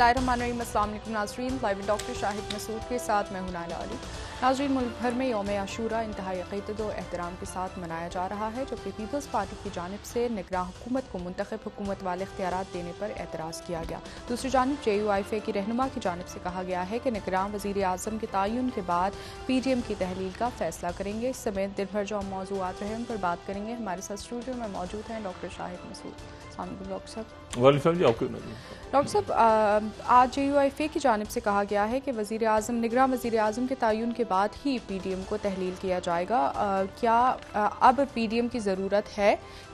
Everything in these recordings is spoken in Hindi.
बसमिल नाजरीन लाइव डॉक्टर शाहिद मसूद के साथ मैं हूं अली नाजरीन मुल्क भर में योम आशूरा इंतहाई अकीदत और एहतराम के साथ मनाया जा रहा है जबकि पीपल्स पार्टी की जानब से निगरान हुकूमत को मंतखब हुकूमत वाले इख्तियार देने पर एतराज़ किया गया दूसरी जानब जे यू आई फे ए की रहनुमा की जानब से कहा गया है कि निगरान वजीर अजम के तयन के बाद पी डी एम की तहलील का फैसला करेंगे इस समेत दिन भर जो मौजूद रहे उन पर बात करेंगे हमारे साथ स्टूडियो में मौजूद हैं डॉक्टर शाहिद मसूद अल्लाम डॉक्टर साहब वाली साहब जी आपको डॉक्टर साहब आज जे यू आई फे की जानब से कहा गया है कि वज़ी अजम निगरान वज़ी अजम के तयन के बाद ही पी डी एम को तहलील किया जाएगा आ, क्या आ, अब पी डी एम की ज़रूरत है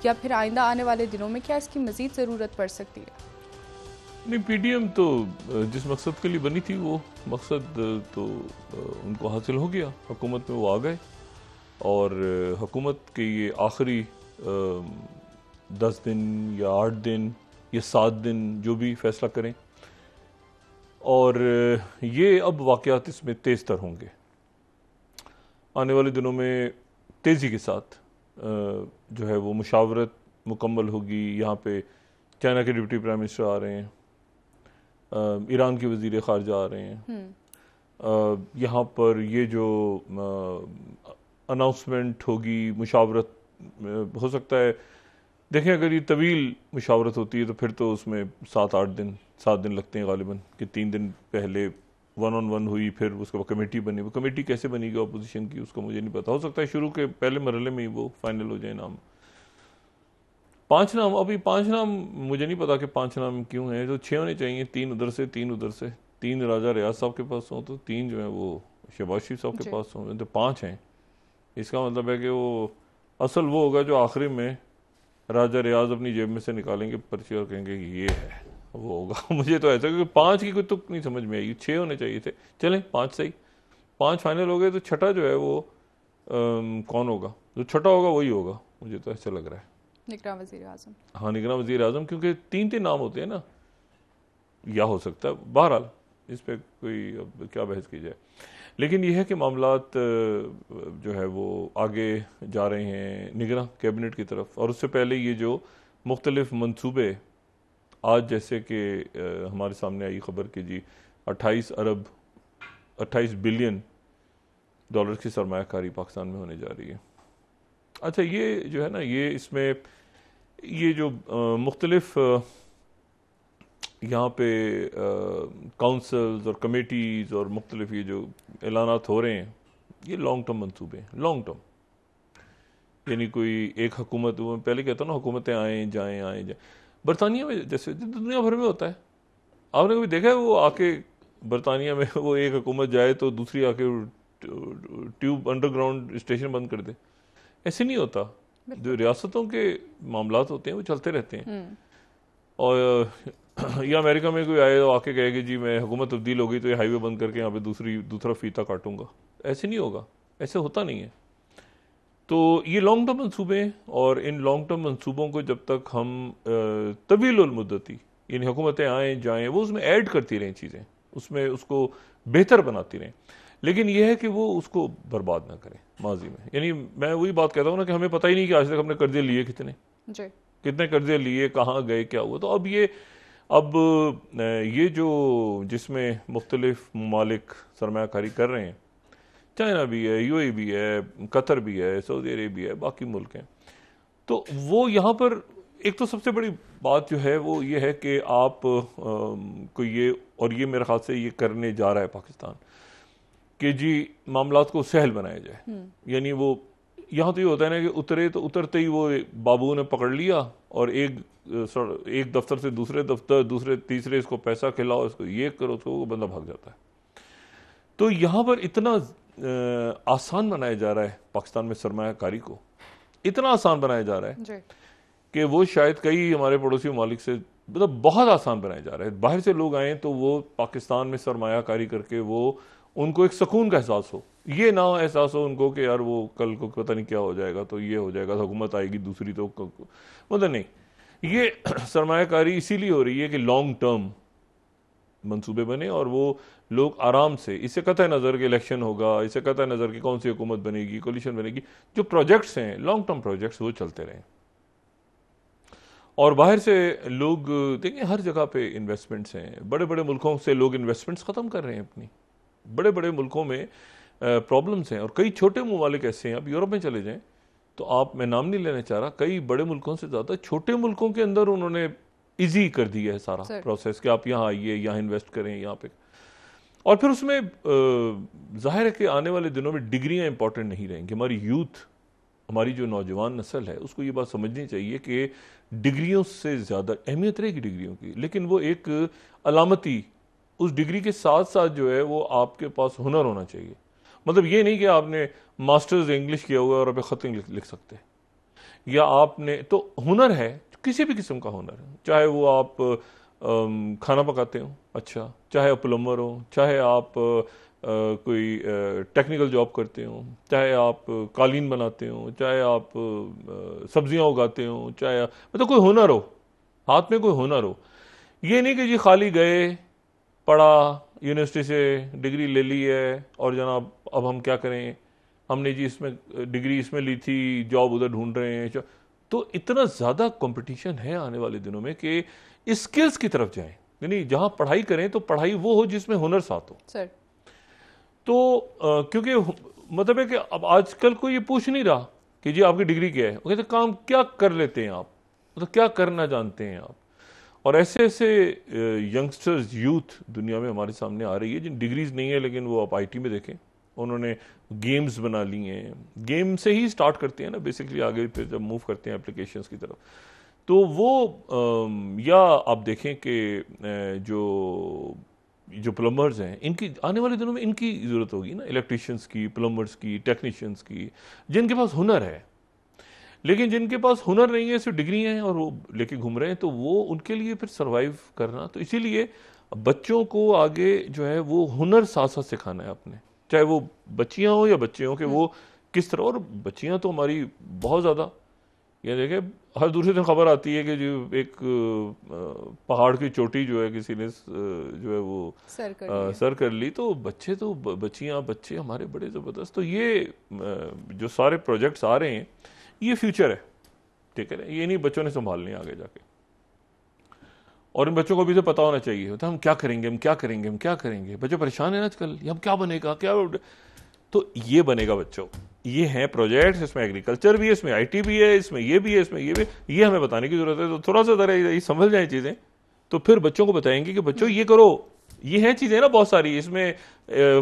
या फिर आइंदा आने वाले दिनों में क्या इसकी मज़ीद ज़रूरत पड़ सकती है नहीं पी डी एम तो जिस मकसद के लिए बनी थी वो मकसद तो उनको हासिल हो गया हुकूमत में वो आ गए और हुकूमत के ये आखिरी दस दिन या आठ दिन या सात दिन जो भी फैसला करें और ये अब वाकयात इसमें तेज़ तर होंगे आने वाले दिनों में तेज़ी के साथ जो है वो मुशावरत मुकम्मल होगी यहाँ पे चाइना के डिप्टी प्राइम मिनिस्टर आ रहे हैं ईरान के वजीर खारजा आ रहे हैं हम्म। यहाँ पर ये जो अनाउंसमेंट होगी मुशावरत हो सकता है देखें अगर ये तवील मुशावरत होती है तो फिर तो उसमें सात आठ दिन सात दिन लगते हैं गालिबा कि तीन दिन पहले वन ऑन वन हुई फिर उसके बाद कमेटी बनी वो कमेटी कैसे बनेगी अपोजिशन की उसका मुझे नहीं पता हो सकता है शुरू के पहले मरल में ही वो फाइनल हो जाए नाम पांच नाम अभी पांच नाम मुझे नहीं पता कि पांच नाम क्यों हैं तो छः होने चाहिए तीन उधर से तीन उधर से तीन राजा रियाज साहब के पास हों तो तीन जो है वो शहबाज शरीफ साहब के पास हों तो पाँच हैं इसका मतलब है कि वो असल वो होगा जो आखिरी में राजा रियाज अपनी जेब में से निकालेंगे पर्ची और कहेंगे ये है वो होगा मुझे तो ऐसा क्योंकि पाँच की कोई तुक नहीं समझ में आई छः होने चाहिए थे चलें पाँच से ही पाँच फाइनल हो गए तो छठा जो है वो आ, कौन होगा जो छठा होगा वही होगा मुझे तो ऐसा लग रहा है निगरान वजीर अजम हाँ निगरान वजीर अजम क्योंकि तीन तीन नाम होते हैं ना या हो सकता है बहरहाल इस पर कोई अब क्या बहस की जाए लेकिन यह है कि मामला जो है वो आगे जा रहे हैं निगरान कैबिनेट की तरफ और उससे पहले ये जो मुख्तलिफ मनसूबे आज जैसे कि हमारे सामने आई खबर कि जी 28 अरब 28 बिलियन डॉलर की सरमाकारी पाकिस्तान में होने जा रही है अच्छा ये जो है ना ये इसमें ये जो मुख्तलफ यहाँ पे काउंसल्स और कमेटीज़ और मुख्तलिफ ये जो ऐलान हो रहे हैं ये लॉन्ग टर्म मनसूबे हैं लॉन्ग टर्म यानी कोई एक हुकूमत पहले कहता हूँ ना हुकूमतें आए जाएँ आए जाएँ बरतानिया में जैसे दुनिया भर में होता है आपने कभी देखा है वो आके बरतानिया में वो एक हुकूमत जाए तो दूसरी आके ट्यूब अंडरग्राउंड स्टेशन बंद कर दे ऐसे नहीं होता जो रियासतों के मामला होते हैं वो चलते रहते हैं हम्म। और या अमेरिका में कोई आए तो आके कहेगी जी मैं हुकूमत तब्दील हो गई तो ये हाईवे बंद करके यहाँ पे दूसरी दूसरा फीता काटूंगा ऐसे नहीं होगा ऐसे होता नहीं है तो ये लॉन्ग टर्म मनसूबे हैं और इन लॉन्ग टर्म मनसूबों को जब तक हम उलमुद्दती इन हुकूमतें आएँ जाएँ वो उसमें ऐड करती रहें चीज़ें उसमें उसको बेहतर बनाती रहें लेकिन यह है कि वो उसको बर्बाद ना करें माजी में यानी मैं वही बात कहता हूँ ना कि हमें पता ही नहीं कि आज तक हमने कर्जे लिए कितने जी कितने कर्जे लिए कहाँ गए क्या हुआ तो अब ये अब ये जो जिसमें मुख्तलिफ ममालिक सरमाकारी कर रहे हैं चाइना भी है यू भी है कतर भी है सऊदी अरेबिया है बाकी मुल्क हैं तो वो यहाँ पर एक तो सबसे बड़ी बात जो है वो ये है कि आप को ये और ये मेरे ख्याल से ये करने जा रहा है पाकिस्तान कि जी मामला को सहल बनाया जाए हम्म। यानी वो यहाँ तो ये होता है ना कि उतरे तो उतरते ही वो बाबू ने पकड़ लिया और एक एक दफ्तर से दूसरे दफ्तर दूसरे तीसरे इसको पैसा खिलाओ इसको ये करो उसको तो वो बंदा भाग जाता है तो यहाँ पर इतना आसान बनाया जा रहा है पाकिस्तान में सरमाकारी को इतना आसान बनाया जा रहा है कि वो शायद कई हमारे पड़ोसी मालिक से मतलब बहुत आसान बनाया जा रहा है बाहर से लोग आए तो वो पाकिस्तान में सरमाकारी करके वो उनको एक सुकून का एहसास हो ये ना हो एहसास हो उनको कि यार वो कल को पता नहीं क्या हो जाएगा तो ये हो जाएगा हुकूमत आएगी दूसरी तो मतलब नहीं ये सरमाकारी इसीलिए हो रही है कि लॉन्ग टर्म मंसूबे बने और वो लोग आराम से इसे कत नज़र के इलेक्शन होगा इसे कत नज़र की कौन सी हुकूमत बनेगी कोलिशन बनेगी जो प्रोजेक्ट्स हैं लॉन्ग टर्म प्रोजेक्ट्स वो चलते रहें और बाहर से लोग देखिए हर जगह पे इन्वेस्टमेंट्स हैं बड़े बड़े मुल्कों से लोग इन्वेस्टमेंट्स ख़त्म कर रहे हैं अपनी बड़े बड़े मुल्कों में प्रॉब्लम्स हैं और कई छोटे ममालिक ऐसे हैं आप यूरोप में चले जाएँ तो आप मैं नाम नहीं लेना चाह रहा कई बड़े मुल्कों से ज़्यादा छोटे मुल्कों के अंदर उन्होंने ईजी कर दिया है सारा प्रोसेस कि आप यहाँ आइए यहाँ इन्वेस्ट करें यहाँ पे और फिर उसमें जाहिर है कि आने वाले दिनों में डिग्रियाँ इंपॉर्टेंट नहीं रहेंगी हमारी यूथ हमारी जो नौजवान नस्ल है उसको ये बात समझनी चाहिए कि डिग्रियों से ज़्यादा अहमियत रहेगी डिग्रियों की लेकिन वो एक अलामती उस डिग्री के साथ साथ जो है वो आपके पास हुनर होना चाहिए मतलब ये नहीं कि आपने मास्टर्स इंग्लिश किया हुआ और आप ख़त लिख, लिख सकते या आपने तो हुनर है किसी भी किस्म का हुनर है चाहे वो आप खाना पकाते हो अच्छा चाहे आप प्लम्बर हो चाहे आप कोई टेक्निकल जॉब करते हो चाहे आप कालीन बनाते हो चाहे आप सब्जियां उगाते हो चाहे मतलब कोई हुनर हो हाथ में कोई हुनर हो ये नहीं कि जी खाली गए पढ़ा यूनिवर्सिटी से डिग्री ले ली है और जनाब अब हम क्या करें हमने जी इसमें डिग्री इसमें ली थी जॉब उधर ढूंढ रहे हैं तो इतना ज़्यादा कंपटीशन है आने वाले दिनों में कि स्किल्स की तरफ जाएं यानी जहां पढ़ाई करें तो पढ़ाई वो हो जिसमें हुनर साथ हो सर तो क्योंकि मतलब है कि अब आजकल को ये पूछ नहीं रहा कि जी आपकी डिग्री क्या है कहते काम क्या कर लेते हैं आप मतलब क्या करना जानते हैं आप और ऐसे ऐसे यंगस्टर्स यूथ दुनिया में हमारे सामने आ रही है जिन डिग्रीज नहीं है लेकिन वो आप आईटी में देखें उन्होंने गेम्स बना ली हैं गेम से ही स्टार्ट करते हैं ना बेसिकली आगे फिर जब मूव करते हैं एप्लीकेशन की तरफ तो वो या आप देखें कि जो जो प्लम्बर्स हैं इनकी आने वाले दिनों में इनकी ज़रूरत होगी ना इलेक्ट्रिशियंस की प्लम्बर्स की टेक्नीशियंस की जिनके पास हुनर है लेकिन जिनके पास हुनर नहीं है सिर्फ डिग्री हैं और वो लेके घूम रहे हैं तो वो उनके लिए फिर सर्वाइव करना तो इसीलिए बच्चों को आगे जो है वो हुनर साथ साथ सिखाना है अपने चाहे वो बच्चियाँ हों या बच्चे हों कि वो किस तरह और बच्चियाँ तो हमारी बहुत ज़्यादा ये देखें हर दूसरे दिन खबर आती है कि जो एक पहाड़ की चोटी जो है किसी ने जो है वो सर कर, आ, सर कर ली तो बच्चे तो बच्चियां बच्चे हमारे बड़े ज़बरदस्त तो ये जो सारे प्रोजेक्ट्स आ रहे हैं ये फ्यूचर है ठीक है ना ये नहीं बच्चों ने संभालनी आगे जाके और इन बच्चों को भी तो पता होना चाहिए तो हम क्या करेंगे हम क्या करेंगे हम क्या करेंगे बच्चे परेशान हैं ना आजकल हम क्या बनेगा क्या तो ये बनेगा बच्चों ये है प्रोजेक्ट्स इसमें एग्रीकल्चर भी है इसमें आईटी भी है इसमें ये भी है इसमें ये भी ये हमें बताने की ज़रूरत है तो थोड़ा सा ज़रा ये समझ जाए चीज़ें तो फिर बच्चों को बताएंगे कि बच्चों ये करो ये हैं चीज़ें ना बहुत सारी इसमें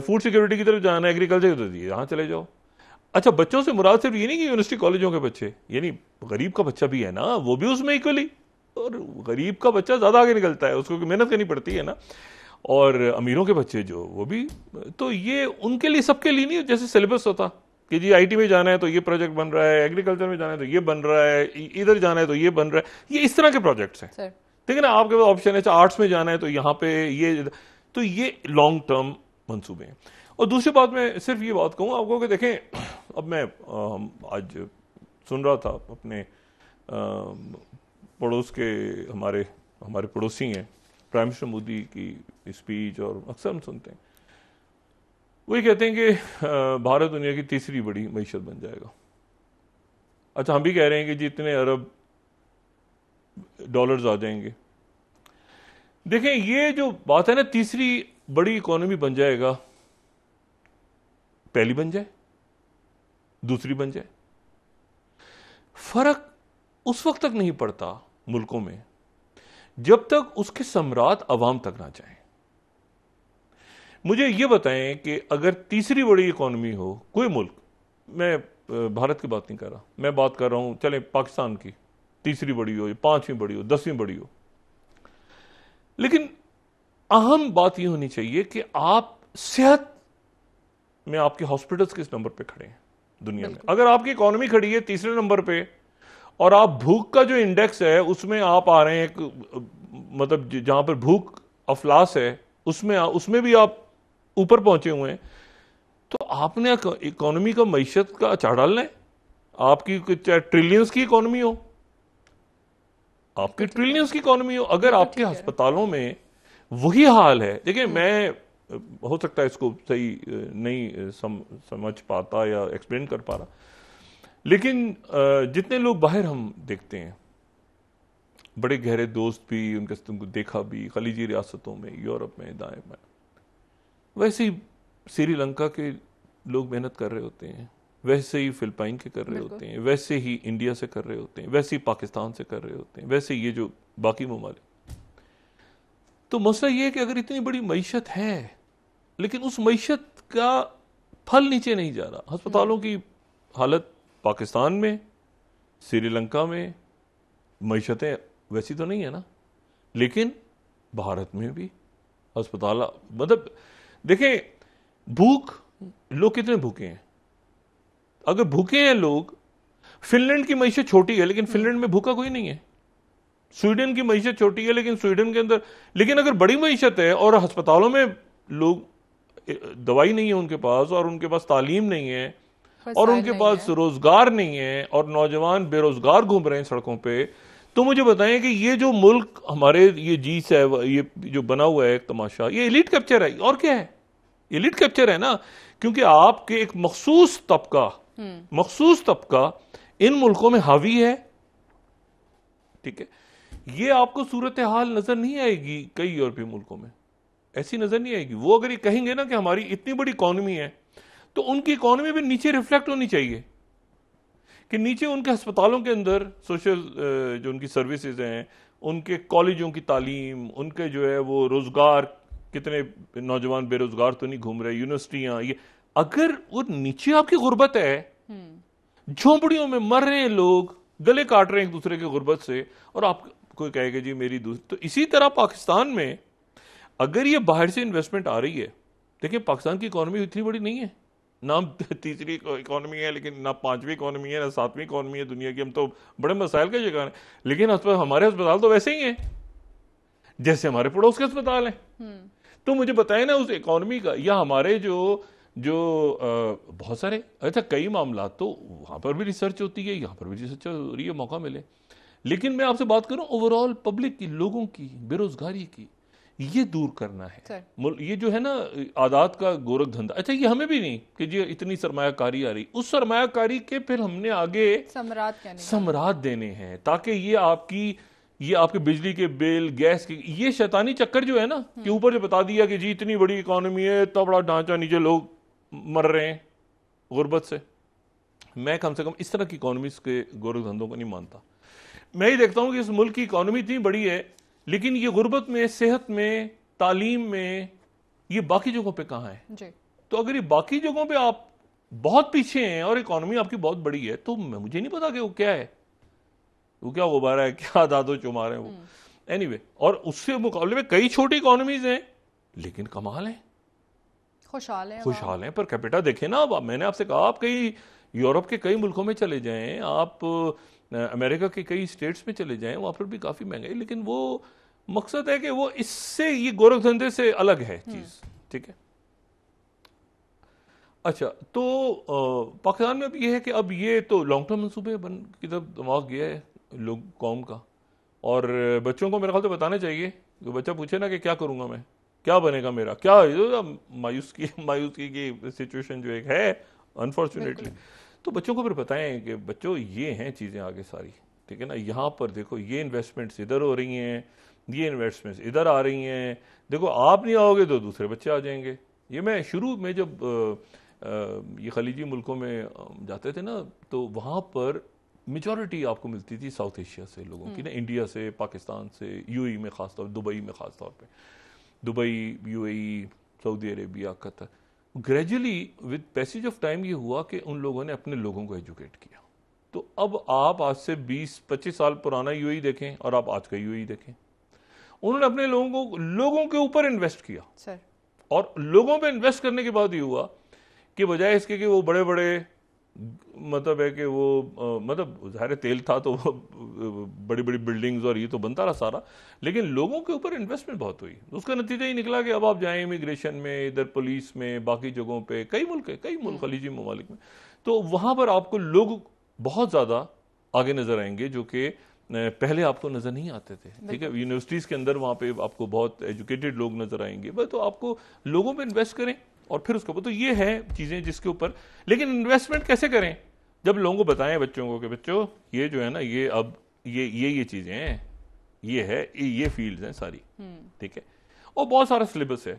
फूड सिक्योरिटी की तरफ जाना है एग्रीकल्चर की तरफ जहां चले जाओ अच्छा बच्चों से मुराद सिर्फ ये नहीं कि यूनिवर्सिटी कॉलेजों के बच्चे यानी गरीब का बच्चा भी है ना वो भी उसमें इक्वली और गरीब का बच्चा ज़्यादा आगे निकलता है उसको मेहनत करनी पड़ती है ना और अमीरों के बच्चे जो वो भी तो ये उनके लिए सबके लिए नहीं जैसे सिलेबस होता कि जी आईटी में जाना है तो ये प्रोजेक्ट बन रहा है एग्रीकल्चर में जाना है तो ये बन रहा है इधर जाना है तो ये बन रहा है ये इस तरह के प्रोजेक्ट्स हैं ठीक है ना आपके पास ऑप्शन है आर्ट्स अच्छा, में जाना है तो यहाँ पे ये तो ये लॉन्ग टर्म मनसूबे हैं और दूसरी बात मैं सिर्फ ये बात कहूँ आपको कि देखें अब मैं आज सुन रहा था अपने पड़ोस के हमारे हमारे पड़ोसी हैं प्राइम मिनिस्टर मोदी की स्पीच और अक्सर हम सुनते हैं वही कहते हैं कि भारत दुनिया की तीसरी बड़ी मीशत बन जाएगा अच्छा हम भी कह रहे हैं कि जितने अरब डॉलर्स आ जाएंगे देखें ये जो बात है ना तीसरी बड़ी इकोनॉमी बन जाएगा पहली बन जाए दूसरी बन जाए फर्क उस वक्त तक नहीं पड़ता मुल्कों में जब तक उसके सम्राट अवाम तक ना जाए मुझे यह बताएं कि अगर तीसरी बड़ी इकोनॉमी हो कोई मुल्क मैं भारत की बात नहीं कर रहा मैं बात कर रहा हूं चले पाकिस्तान की तीसरी बड़ी हो पांचवीं बड़ी हो दसवीं बड़ी हो लेकिन अहम बात यह होनी चाहिए कि आप सेहत में आपके हॉस्पिटल्स किस नंबर पे खड़े हैं दुनिया में अगर आपकी इकोनॉमी खड़ी है तीसरे नंबर पे और आप भूख का जो इंडेक्स है उसमें आप आ रहे हैं एक मतलब जहां पर भूख अफलास है उसमें उसमें भी आप ऊपर पहुंचे हुए हैं तो आपने इकोनॉमी का मीशत का अचार डालना है आपकी चाहे ट्रिलियंस की इकोनॉमी हो आपके ट्रिलियंस की इकोनॉमी हो अगर आपके अस्पतालों में वही हाल है देखिए हम्म। मैं हो सकता है इसको सही नहीं सम, समझ पाता या एक्सप्लेन कर पा रहा लेकिन जितने लोग बाहर हम देखते हैं बड़े गहरे दोस्त भी उनके उनको देखा भी खलीजी रियासतों में यूरोप में दाएं में वैसे ही श्रीलंका के लोग मेहनत कर रहे होते हैं वैसे ही फिलिपाइन के कर रहे होते हैं वैसे ही इंडिया से कर रहे होते हैं वैसे ही पाकिस्तान से कर रहे होते हैं वैसे ये जो बाकी ममालिक तो मसला ये है कि अगर इतनी बड़ी मीशत है लेकिन उस मीशत का फल नीचे नहीं जा रहा हस्पतालों की हालत पाकिस्तान में श्रीलंका में मीशतें वैसी तो नहीं है ना लेकिन भारत में भी अस्पताल मतलब देखें भूख लोग कितने भूखे हैं अगर भूखे हैं लोग फिनलैंड की मीशत छोटी है लेकिन फिनलैंड में भूखा कोई नहीं है स्वीडन की मीशत छोटी है लेकिन स्वीडन के अंदर लेकिन अगर बड़ी मीशत है और अस्पतालों में लोग दवाई नहीं है उनके पास और उनके पास तालीम नहीं है और उनके पास रोजगार नहीं है और नौजवान बेरोजगार घूम रहे हैं सड़कों पे तो मुझे बताएं कि ये जो मुल्क हमारे ये जी है ये जो बना हुआ है एक तमाशा ये इलीट कैप्चर है और क्या है इलीट कैप्चर है ना क्योंकि आपके एक मखसूस तबका हम्म। मखसूस तबका इन मुल्कों में हावी है ठीक है ये आपको सूरत हाल नजर नहीं आएगी कई यूरोपीय मुल्कों में ऐसी नज़र नहीं आएगी वो अगर ये कहेंगे ना कि हमारी इतनी बड़ी इकॉनमी है तो उनकी इकॉनमी भी नीचे रिफ्लेक्ट होनी चाहिए कि नीचे उनके अस्पतालों के अंदर सोशल जो उनकी सर्विसेज हैं उनके कॉलेजों की तालीम उनके जो है वो रोज़गार कितने नौजवान बेरोज़गार तो नहीं घूम रहे यूनिवर्सिटियां ये अगर वो नीचे आपकी गुर्बत है हम्म। झोंपड़ियों में मर रहे हैं लोग गले काट रहे हैं एक दूसरे के गुर्बत से और आप कोई कहेगा जी मेरी दूसरी तो इसी तरह पाकिस्तान में अगर ये बाहर से इन्वेस्टमेंट आ रही है देखिए पाकिस्तान की इकोनॉमी इतनी बड़ी नहीं है ना तीसरी इकोनॉमी है लेकिन ना पांचवी इकोनॉमी है ना सातवीं इकोनॉमी है दुनिया की हम तो बड़े मसाइल का जगह है लेकिन हमारे अस्पताल तो वैसे ही हैं जैसे हमारे पड़ोस के अस्पताल हैं हम्म। तो मुझे बताए ना उस इकोनॉमी का या हमारे जो जो आ, बहुत सारे अच्छा कई मामला तो वहाँ पर भी रिसर्च होती है यहाँ पर भी रिसर्च हो रही है मौका मिले लेकिन मैं आपसे बात करूँ ओवरऑल पब्लिक की लोगों की बेरोजगारी की ये दूर करना है ये जो है ना आदात का गोरख धंधा अच्छा ये हमें भी नहीं कि जी इतनी सरमाकारी आ रही उस सरमाकारी के फिर हमने आगे सम्राट सम्राट देने हैं ताकि ये आपकी ये आपके बिजली के बिल गैस के ये शैतानी चक्कर जो है ना हम्म। कि ऊपर जो बता दिया कि जी इतनी बड़ी इकोनॉमी है इतना बड़ा ढांचा नीचे लोग मर रहे हैं गुर्बत से मैं कम से कम इस तरह की इकोनॉमी के गोरख धंधों को नहीं मानता मैं ही देखता हूं कि इस मुल्क की इकोनॉमी इतनी बड़ी है लेकिन ये गुर्बत में सेहत में तालीम में ये बाकी जगहों पे कहाँ है जी। तो अगर ये बाकी जगहों पे आप बहुत पीछे हैं और इकोनॉमी आपकी बहुत बड़ी है तो मुझे नहीं पता कि वो क्या है वो क्या गुब्बारा है क्या दादो चुमा रहे हैं वो एनी हम्म। anyway, और उससे मुकाबले में कई छोटी इकोनॉमीज हैं लेकिन कमाल है खुशहाल है खुशहाल है पर कैपिटा देखे ना अब मैंने आपसे कहा आप कई यूरोप के कई मुल्कों में चले जाएं आप अमेरिका के कई स्टेट्स में चले जाएं वहाँ पर भी काफ़ी महंगा है लेकिन वो मकसद है कि वो इससे ये गोरख धंधे से अलग है हम्म। चीज़ ठीक है अच्छा तो पाकिस्तान में अब ये है कि अब ये तो लॉन्ग टर्म मनसूबे बन की तरफ दिमाग गया है लोग कौम का और बच्चों को मेरा ख्याल तो बताना चाहिए जो बच्चा पूछे ना कि क्या करूँगा मैं क्या बनेगा मेरा क्या तो मायूस की मायूस की, की सिचुएशन जो एक है अनफॉर्चुनेटली तो बच्चों को फिर बताएं कि बच्चों ये हैं चीज़ें आगे सारी ठीक है ना यहाँ पर देखो ये इन्वेस्टमेंट्स इधर हो रही हैं ये इन्वेस्टमेंट्स इधर आ रही हैं देखो आप नहीं आओगे तो दूसरे बच्चे आ जाएंगे ये मैं शुरू में जब ये खलीजी मुल्कों में जाते थे ना तो वहाँ पर मेजॉरिटी आपको मिलती थी साउथ एशिया से लोगों की हम्म। ना इंडिया से पाकिस्तान से यू e में ख़ासतौर दुबई में ख़ासतौर पर दुबई यू Saudi Arabia Qatar gradually with passage of time ये हुआ कि उन लोगों ने अपने लोगों को एजुकेट किया तो अब आप आज से 20-25 साल पुराना यू e देखें और आप आज का यू e देखें उन्होंने अपने लोगों को लोगों के ऊपर इन्वेस्ट किया सर और लोगों पे इन्वेस्ट करने के बाद ये हुआ कि बजाय इसके कि वो बड़े बड़े मतलब है कि वो आ, मतलब ज़ाहिर तेल था तो वो बड़ी बड़ी बिल्डिंग्स और ये तो बनता रहा सारा लेकिन लोगों के ऊपर इन्वेस्टमेंट बहुत हुई उसका नतीजा ही निकला कि अब आप जाएँ इमिग्रेशन में इधर पुलिस में बाकी जगहों पे कई मुल्क है कई मुल्क हम्म। खलीजी ममालिक में तो वहाँ पर आपको लोग बहुत ज़्यादा आगे नज़र आएंगे जो कि पहले आपको नज़र नहीं आते थे ठीक है यूनिवर्सिटीज़ के अंदर वहाँ पे आपको बहुत एजुकेटेड लोग नज़र आएंगे बस तो आपको लोगों पे इन्वेस्ट करें और फिर उसके ऊपर तो ये है चीज़ें जिसके ऊपर लेकिन इन्वेस्टमेंट कैसे करें जब लोगों को बताएं बच्चों को कि बच्चों ये जो है ना ये अब ये ये ये चीज़ें हैं ये है ये, ये फील्ड हैं सारी हम्म। ठीक है और बहुत सारा सिलेबस है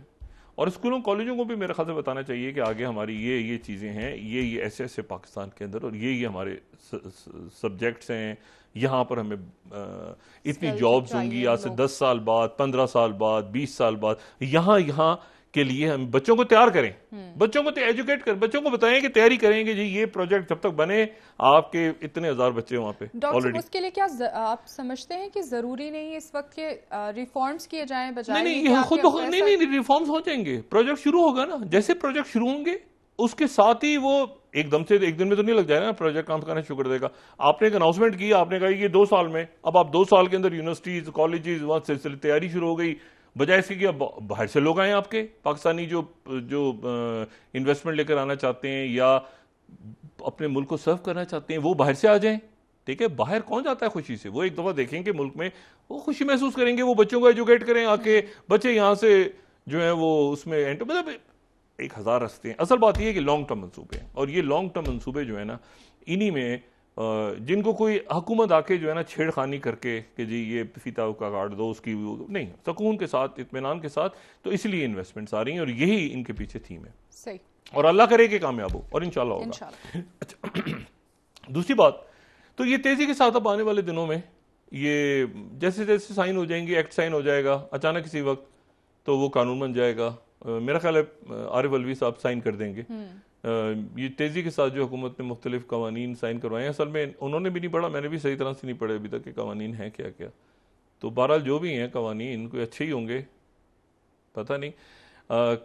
और स्कूलों कॉलेजों को भी मेरे ख्याल से बताना चाहिए कि आगे हमारी ये ये चीज़ें हैं ये ये ऐसे ऐसे पाकिस्तान के अंदर और ये ये हमारे सब्जेक्ट्स हैं यहाँ पर हमें आ, इतनी जॉब्स होंगी आज से दस साल बाद पंद्रह साल बाद बीस साल बाद यहाँ यहाँ के लिए हम बच्चों को तैयार करें हम्म। बच्चों को एजुकेट तो करें बच्चों को बताएं कि तैयारी करेंगे जी ये प्रोजेक्ट जब तक बने आपके इतने हजार बच्चे वहाँ पे ऑलरेडी उसके लिए क्या आप समझते हैं कि जरूरी नहीं इस वक्त के रिफॉर्म्स किए जाए बजाय नहीं नहीं खुद नहीं नहीं रिफॉर्म्स हो जाएंगे प्रोजेक्ट शुरू होगा ना जैसे प्रोजेक्ट शुरू होंगे उसके साथ ही वो एकदम से एक दिन में तो नहीं लग जाएगा ना प्रोजेक्ट काम करना शुरू कर देगा आपने एक अनाउंसमेंट की आपने कहा कि दो साल में अब आप दो साल के अंदर यूनिवर्सिटीज कॉलेजेस वहां सिलसिले तैयारी शुरू हो गई बजाय इसके कि अब बाहर से लोग आए आपके पाकिस्तानी जो जो इन्वेस्टमेंट लेकर आना चाहते हैं या अपने मुल्क को सर्व करना चाहते हैं वो बाहर से आ जाएं ठीक है बाहर कौन जाता है खुशी से वो एक दफ़ा देखेंगे मुल्क में वो खुशी महसूस करेंगे वो बच्चों को एजुकेट करें आके बच्चे यहाँ से जो है वो उसमें एंटर मतलब एक हज़ार रस्ते हैं असल बात यह है कि लॉन्ग टर्म मनसूबे हैं और ये लॉन्ग टर्म मनसूबे जो है ना इन्हीं में जिनको कोई हुकूमत आके जो है ना छेड़खानी करके कि जी ये फीता का काट दो उसकी नहीं सकून के साथ इतमान के साथ तो इसलिए इन्वेस्टमेंट्स आ रही हैं और यही इनके पीछे थीम है सही और अल्लाह करे कि कामयाब हो और इनशाला होगा अच्छा दूसरी बात तो ये तेज़ी के साथ अब आने वाले दिनों में ये जैसे जैसे साइन हो जाएंगे एक्ट साइन हो जाएगा अचानक किसी वक्त तो वो कानून बन जाएगा मेरा ख्याल है आरिफ अलवी साहब साइन कर देंगे हम्म। ये तेज़ी के साथ जो हुकूमत ने मुख्तलिफ कवानीन साइन करवाए हैं असल में उन्होंने भी नहीं पढ़ा मैंने भी सही तरह से नहीं पढ़े अभी तक के कवानीन हैं क्या क्या तो बहरहाल जो भी हैं कवानी इनको अच्छे ही होंगे पता नहीं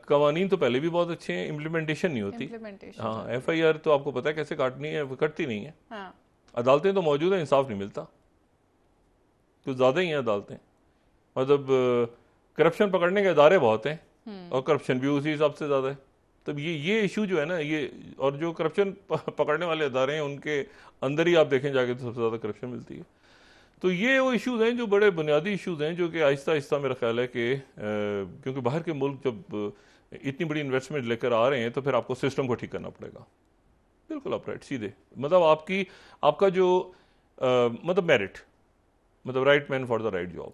कवानी तो पहले भी बहुत अच्छे हैं इम्प्लीमेंटेशन नहीं होती हाँ एफ आई आर तो आपको पता है कैसे काटनी है कटती नहीं है हाँ। अदालतें तो मौजूद हैं इंसाफ नहीं मिलता कुछ ज़्यादा ही हैं अदालतें मतलब करप्शन पकड़ने के अदारे बहुत हैं हम्म। और करप्शन भी उसी हिसाब से ज़्यादा है तो ये ये इशू जो है ना ये और जो करप्शन पकड़ने वाले अदारे हैं उनके अंदर ही आप देखें जाके तो सबसे ज़्यादा करप्शन मिलती है तो ये वो इशूज हैं जो बड़े बुनियादी इशूज हैं जो कि आहिस्ता आहिस्ता मेरा ख्याल है कि क्योंकि बाहर के मुल्क जब इतनी बड़ी इन्वेस्टमेंट लेकर आ रहे हैं तो फिर आपको सिस्टम को ठीक करना पड़ेगा बिल्कुल आप राइट सीधे मतलब आपकी आपका जो आ, मतलब मेरिट मतलब right man for the right job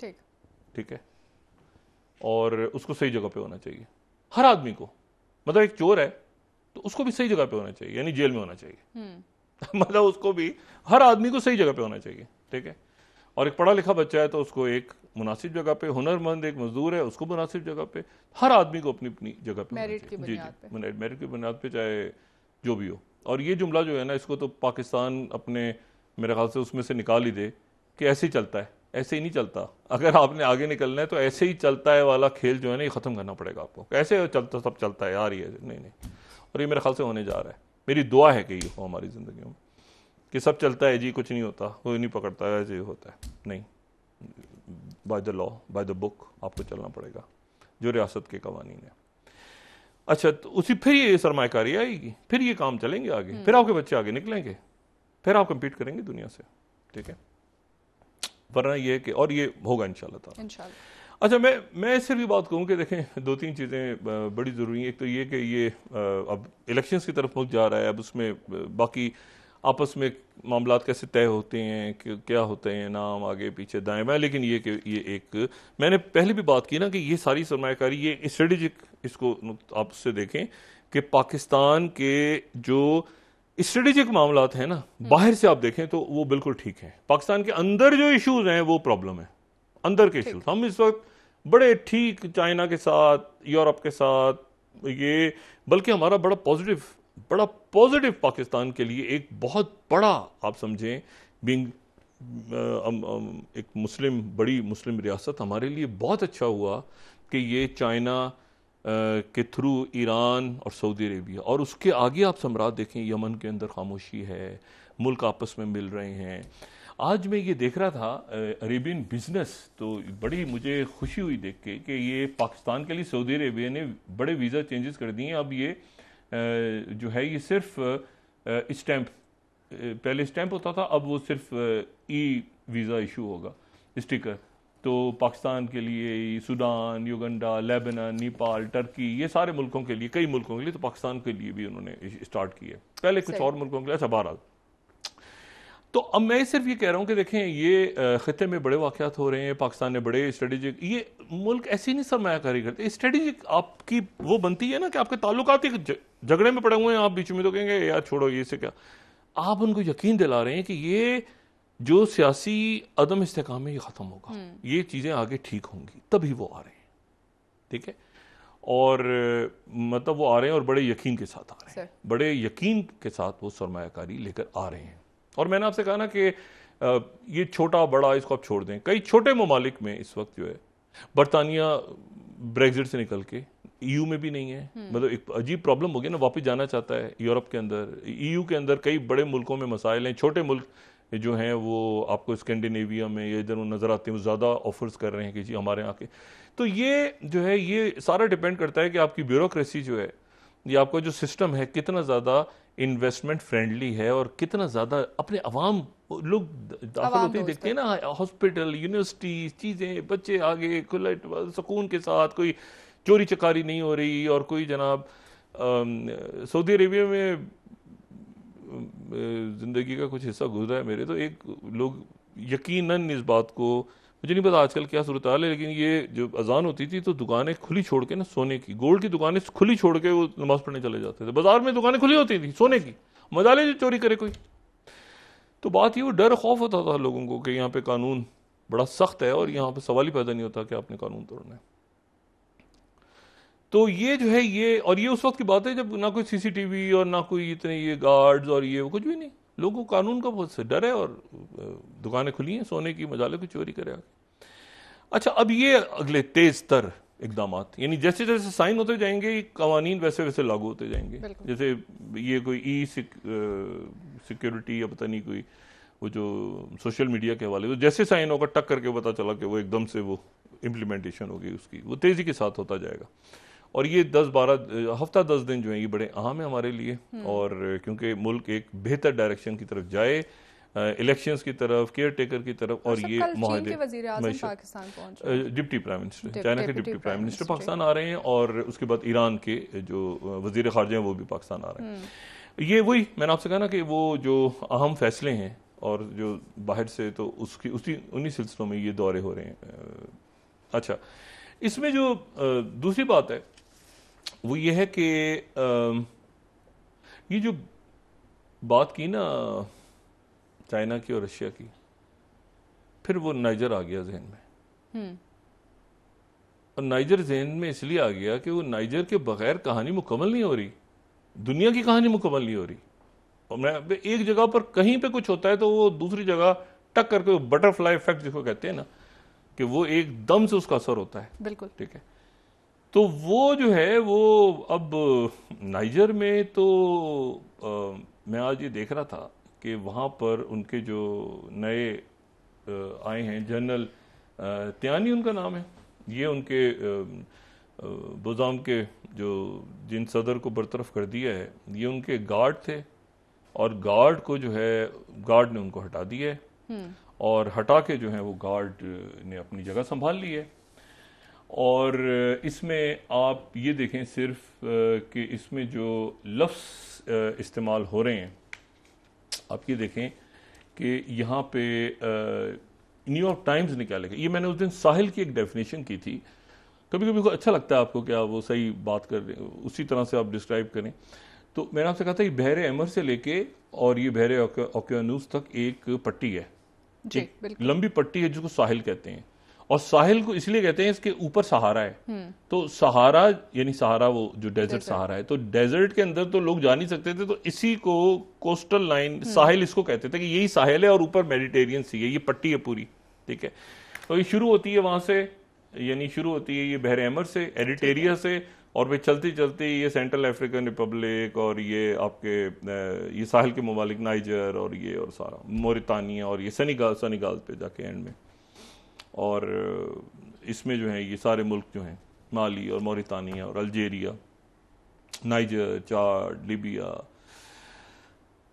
ठीक है और उसको सही जगह पे होना चाहिए हर आदमी को मतलब एक चोर है तो उसको भी सही जगह पे होना चाहिए यानी जेल में होना चाहिए हम्म। मतलब उसको भी हर आदमी को सही जगह पे होना चाहिए ठीक है और एक पढ़ा लिखा बच्चा है तो उसको एक मुनासिब जगह पे हुनरमंद एक मजदूर है उसको मुनासिब जगह पे हर आदमी को अपनी अपनी जगह पे मेरिट की मेरिट की बुनियाद पे चाहे जो भी हो और ये जुमला जो है ना इसको तो पाकिस्तान अपने मेरे ख्याल से उसमें से निकाल ही दे कि ऐसे ही चलता है ऐसे ही नहीं चलता अगर आपने आगे निकलना है तो ऐसे ही चलता है वाला खेल जो है ना ये ख़त्म करना पड़ेगा आपको कैसे चलता सब चलता है यार ये नहीं नहीं और ये मेरे ख्याल से होने जा रहा है मेरी दुआ है कि ये हो हमारी ज़िंदगी में कि सब चलता है जी कुछ नहीं होता कोई नहीं पकड़ता है ऐसे होता है नहीं by the law by the book आपको चलना पड़ेगा जो रियासत के कवानीन है अच्छा तो उसी फिर ये सरमाकारी आएगी फिर ये काम चलेंगे आगे हम्म। फिर आपके बच्चे आगे निकलेंगे फिर आप कम्पीट करेंगे दुनिया से ठीक है वरना ये कि और ये होगा इन शाह अच्छा मैं मैं सिर्फ ये बात कहूँ कि देखें दो तीन चीज़ें बड़ी ज़रूरी हैं एक तो ये कि ये अब इलेक्शन की तरफ मुल्क जा रहा है अब उसमें बाकी आपस में मामला कैसे तय होते हैं कि क्या होते हैं नाम आगे पीछे दाएं बाएं लेकिन ये कि ये एक मैंने पहले भी बात की ना कि ये सारी सरमाकारी ये स्ट्रेटजिक इसको आप उससे देखें कि पाकिस्तान के जो स्ट्रेटेजिक मामला हैं ना हम्म। बाहर से आप देखें तो वो बिल्कुल ठीक है पाकिस्तान के अंदर जो इश्यूज हैं वो प्रॉब्लम है अंदर के इश्यूज हम इस वक्त बड़े ठीक चाइना के साथ यूरोप के साथ ये बल्कि हमारा बड़ा पॉजिटिव बड़ा पॉजिटिव पाकिस्तान के लिए एक बहुत बड़ा आप समझें बिंग एक मुस्लिम बड़ी मुस्लिम रियासत हमारे लिए बहुत अच्छा हुआ कि ये चाइना के थ्रू ईरान और सऊदी अरेबिया और उसके आगे आप सम्राट देखें यमन के अंदर खामोशी है मुल्क आपस में मिल रहे हैं आज मैं ये देख रहा था अरेबियन बिजनेस तो बड़ी मुझे खुशी हुई देख के कि ये पाकिस्तान के लिए सऊदी अरेबिया ने बड़े वीज़ा चेंजेस कर दिए अब ये जो है ये सिर्फ स्टैम्प पहले स्टैम्प होता था अब वो सिर्फ ई वीज़ा इशू होगा स्टिकर तो पाकिस्तान के लिए Sudan Uganda Lebanon Nepal Turkey ये सारे मुल्कों के लिए कई मुल्कों के लिए तो पाकिस्तान के लिए भी उन्होंने स्टार्ट किए पहले कुछ और मुल्कों के लिए अच्छा बहरहाल तो अब मैं सिर्फ ये कह रहा हूँ कि देखें ये ख़त्े में बड़े वाक़ात हो रहे हैं पाकिस्तान ने बड़े स्ट्रेटेजिक ये मुल्क ऐसी नहीं सरमाकारी करते स्ट्रेटेजिक आपकी वो बनती है ना कि आपके ही झगड़े में पड़े हुए हैं आप बीच में तो कहेंगे यार छोड़ो ये से क्या आप उनको यकीन दिला रहे हैं कि ये जो सियासी अदम इस्तेकाम है ये ख़त्म होगा हम्म। ये चीज़ें आगे ठीक होंगी तभी वो आ रहे हैं ठीक है और मतलब वो आ रहे हैं और बड़े यकीन के साथ आ रहे हैं बड़े यकीन के साथ वो सरमाकारी लेकर आ रहे हैं और मैंने आपसे कहा ना कि ये छोटा बड़ा इसको आप छोड़ दें कई छोटे ममालिक में इस वक्त जो है बरतानिया ब्रेग्जिट से निकल के ईयू में भी नहीं है हम्म। मतलब एक अजीब प्रॉब्लम हो गया ना वापस जाना चाहता है यूरोप के अंदर ईयू के अंदर कई बड़े मुल्कों में मसाइल हैं छोटे मुल्क जो हैं वो आपको स्कैंडिनेविया में या इधर नज़र आते हैं ज़्यादा ऑफर्स कर रहे हैं कि जी हमारे यहाँ के तो ये जो है ये सारा डिपेंड करता है कि आपकी ब्यूरोक्रेसी जो है ये आपका जो सिस्टम है कितना ज़्यादा इन्वेस्टमेंट फ्रेंडली है और कितना ज़्यादा अपने अवाम लोग दाखिल होते हैं देखते हैं ना हॉस्पिटल यूनिवर्सिटी चीज़ें बच्चे आगे खुला सुकून के साथ कोई चोरी चकारी नहीं हो रही और कोई जनाब सऊदी अरेबिया में ज़िंदगी का कुछ हिस्सा गुजरा है मेरे तो एक लोग यकीनन इस बात को मुझे नहीं पता आजकल क्या सूरत है लेकिन ये जो अजान होती थी तो दुकानें खुली छोड़ के ना सोने की गोल्ड की दुकानें खुली छोड़ के वो नमाज पढ़ने चले जाते थे बाजार में दुकानें खुली होती थी सोने की मजा ले चोरी करे कोई तो बात ये वो डर खौफ होता था लोगों को कि यहाँ पे कानून बड़ा सख्त है और यहाँ पे सवाल ही पैदा नहीं होता कि आपने कानून तोड़ना है तो ये जो है ये और ये उस वक्त की बात है जब ना कोई सीसीटीवी और ना कोई इतने ये गार्ड्स और ये कुछ भी नहीं लोगों को कानून का बहुत डर है और दुकानें खुली हैं सोने की मजाले को चोरी करे आगे अच्छा अब ये अगले तेज तर इकदाम यानी जैसे जैसे साइन होते जाएंगे कवानीन वैसे वैसे लागू होते जाएंगे जैसे ये कोई ई सिक्योरिटी या पता नहीं कोई वो जो सोशल मीडिया के हवाले तो जैसे साइन होगा टक करके पता चला कि वो एकदम से वो इम्प्लीमेंटेशन होगी उसकी वो तेज़ी के साथ होता जाएगा और ये दस बारह हफ्ता दस दिन जो है ये बड़े अहम है हमारे लिए हम्म। और क्योंकि मुल्क एक बेहतर डायरेक्शन की तरफ जाए इलेक्शंस की तरफ केयर टेकर की तरफ और ये माहदे डिप्टी प्राइम मिनिस्टर चाइना के डिप्टी प्राइम मिनिस्टर पाकिस्तान आ रहे हैं और उसके बाद ईरान के जो वजीर खारजा हैं वो भी पाकिस्तान आ रहे हैं हम्म। ये वही मैंने आपसे कहा ना कि वो जो अहम फैसले हैं और जो बाहर से तो उसकी उसी उन्हीं सिलसिलों में ये दौरे हो रहे हैं अच्छा इसमें जो दूसरी बात है वो ये है कि ये जो बात की ना चाइना की और रशिया की फिर वो नाइजर आ गया जहन में हम्म। और नाइजर जहन में इसलिए आ गया कि वो नाइजर के बगैर कहानी मुकम्मल नहीं हो रही दुनिया की कहानी मुकम्मल नहीं हो रही और मैं एक जगह पर कहीं पे कुछ होता है तो वो दूसरी जगह टक करके वो बटरफ्लाई इफेक्ट जिसको कहते हैं ना कि वो एक दम से उसका असर होता है बिल्कुल ठीक है तो वो जो है वो अब नाइजर में तो आ, मैं आज ये देख रहा था कि वहाँ पर उनके जो नए आए हैं जनरल त्यानी उनका नाम है ये उनके बुजाम के जो जिन सदर को बरतरफ कर दिया है ये उनके गार्ड थे और गार्ड को जो है गार्ड ने उनको हटा दिया है हम्म। और हटा के जो है वो गार्ड ने अपनी जगह संभाल ली है और इसमें आप ये देखें सिर्फ कि इसमें जो लफ्स इस्तेमाल हो रहे हैं आप ये देखें कि यहाँ पे न्यूयॉर्क टाइम्स क्या लिखा ये मैंने उस दिन साहिल की एक डेफिनेशन की थी कभी कभी को अच्छा लगता है आपको क्या वो सही बात कर रहे उसी तरह से आप डिस्क्राइब करें तो मैंने आपसे कहा था ये बहर अमर से लेके और ये बहर ओके तक एक पट्टी है एक लंबी पट्टी है जिसको साहिल कहते हैं और साहिल को इसलिए कहते हैं इसके ऊपर सहारा है हम्म। तो सहारा यानी सहारा वो जो डेजर्ट सहारा है तो डेजर्ट के अंदर तो लोग जा नहीं सकते थे तो इसी को कोस्टल हम्म। लाइन साहिल इसको कहते थे कि यही साहिल है और ऊपर मेडिटेरियन सी है ये पट्टी है पूरी ठीक है तो ये शुरू होती है वहां से यानी शुरू होती है ये बहर अहमर से एडिटेरिया से और फिर चलते चलते ये सेंट्रल अफ्रीकन रिपब्लिक और ये आपके ये साहिल के ममालिक नाइजर और ये और सारा मोरितानिया और ये सनीगाल सनीगाल पे जाके एंड में और इसमें जो है ये सारे मुल्क जो हैं माली और मोरितानिया और अल्जेरिया नाइजर चार्ड लिबिया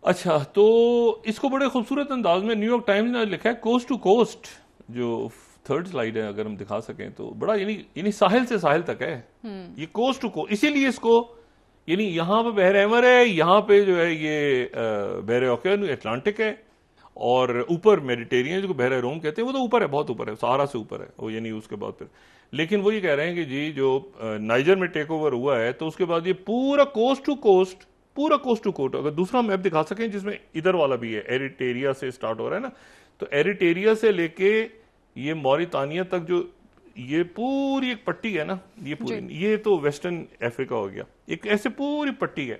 अच्छा तो इसको बड़े खूबसूरत अंदाज में न्यूयॉर्क टाइम्स ने लिखा है कोस्ट टू कोस्ट जो थर्ड स्लाइड है अगर हम दिखा सकें तो बड़ा यानी यानी साहिल से साहिल तक है हम्म। ये कोस्ट टू कोस्ट इसीलिए इसको यानी यहाँ पे बहर अहमर है यहाँ पे जो है ये बहर ओके अटलांटिक है और ऊपर मेडिटेरियन जो बहरा रोम कहते हैं वो तो ऊपर है बहुत ऊपर है सहारा से ऊपर है वो यानी उसके बाद फिर लेकिन वो ये कह रहे हैं कि जी जो नाइजर में टेक ओवर हुआ है तो उसके बाद ये पूरा कोस्ट टू कोस्ट पूरा कोस्ट टू कोस्ट अगर दूसरा मैप दिखा सकें जिसमें इधर वाला भी है एरिटेरिया से स्टार्ट हो रहा है ना तो एरिटेरिया से लेके ये मोरितानिया तक जो ये पूरी एक पट्टी है ना ये पूरी ये तो वेस्टर्न अफ्रीका हो गया एक ऐसे पूरी पट्टी है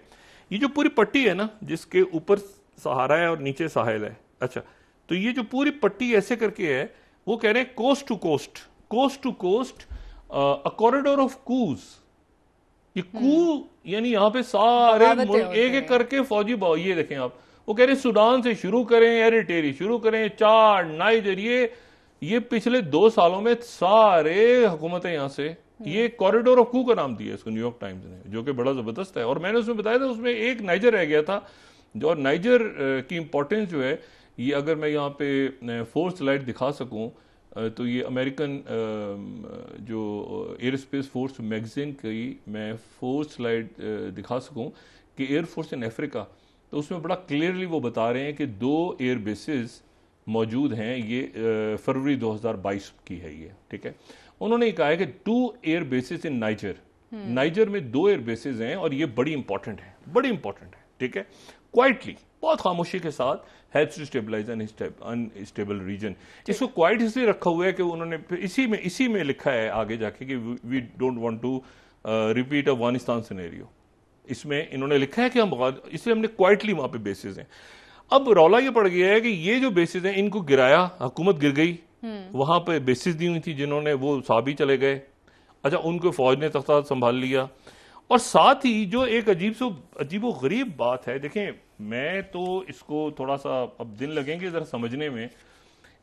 ये जो पूरी पट्टी है ना जिसके ऊपर सहारा है और नीचे साहेल है अच्छा तो ये जो पूरी पट्टी ऐसे करके है वो कह रहे हैं coast to coast coast to coast a corridor of coups ये कू हम्म। यानी यहां पे सारे एक एक करके फौजी ये देखें आप वो कह रहे हैं सूडान से शुरू करें एरिटेरी शुरू करें चार नाइजरिए ये पिछले दो सालों में सारे हुकूमतें यहां से हम्म। ये कॉरिडोर ऑफ कू का नाम दिया इसको न्यूयॉर्क टाइम्स ने जो कि बड़ा ज़बरदस्त है और मैंने उसमें बताया था उसमें एक नाइजर रह गया था जो नाइजर की इंपॉर्टेंस जो है ये अगर मैं यहाँ पे फोर्स लाइट दिखा सकूँ तो ये अमेरिकन जो एयर स्पेस फोर्स मैगज़ीन की मैं फोर्स लाइट दिखा सकूँ कि एयर फोर्स इन अफ्रीका तो उसमें बड़ा क्लियरली वो बता रहे हैं कि दो एयर बेसिस मौजूद हैं ये फरवरी 2022 की है ये ठीक है उन्होंने ये कहा है कि two air bases in Niger Niger में दो एयर बेसिस हैं और ये बड़ी इंपॉर्टेंट है बड़ी इंपॉर्टेंट है ठीक है क्वाइटली बहुत खामोशी के साथ helps stabilize an unstable region इसको क्वाइट इसलिए रखा हुआ है कि उन्होंने इसी में इसी में लिखा है आगे जाके कि we don't want to repeat Afghanistan scenario इसमें इन्होंने लिखा है कि हम इसलिए हमने क्वाइटली वहाँ पे बेसिस हैं अब रौला ये पड़ गया है कि ये जो बेसिस हैं इनको गिराया हुकूमत गिर गई हम्म। वहाँ पे बेसिस दी हुई थी जिन्होंने वो साबी चले गए अच्छा उनको फौज ने तख्ता संभाल लिया और साथ ही जो एक अजीब सो अजीब गरीब बात है देखें मैं तो इसको थोड़ा सा अब दिन लगेंगे जरा समझने में